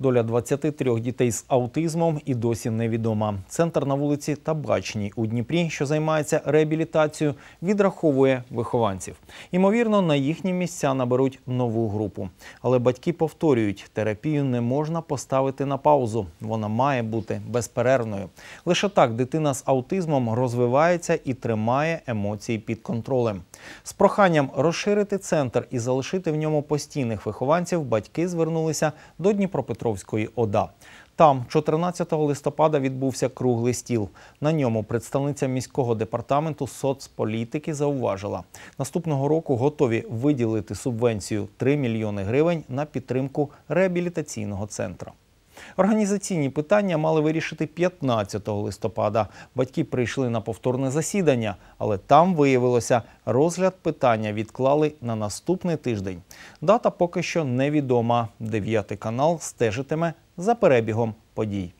Доля 23 дітей з аутизмом і досі невідома. Центр на вулиці Табачній у Дніпрі, що займається реабілітацією, відраховує вихованців. Імовірно, на їхні місця наберуть нову групу. Але батьки повторюють, терапію не можна поставити на паузу. Вона має бути безперервною. Лише так дитина з аутизмом розвивається і тримає емоції під контролем. З проханням розширити центр і залишити в ньому постійних вихованців. Батьки звернулися до Дніпропетровського Дніпропетровської ОДА. Там 14 листопада відбувся круглий стіл. На ньому представниця міського департаменту соцполітики зауважила, наступного року готові виділити субвенцію 3 мільйони гривень на підтримку реабілітаційного центру. Організаційні питання мали вирішити 15 листопада. Батьки прийшли на повторне засідання, але там виявилося, розгляд питання відклали на наступний тиждень. Дата поки що невідома. Дев'ятий канал стежитиме за перебігом подій.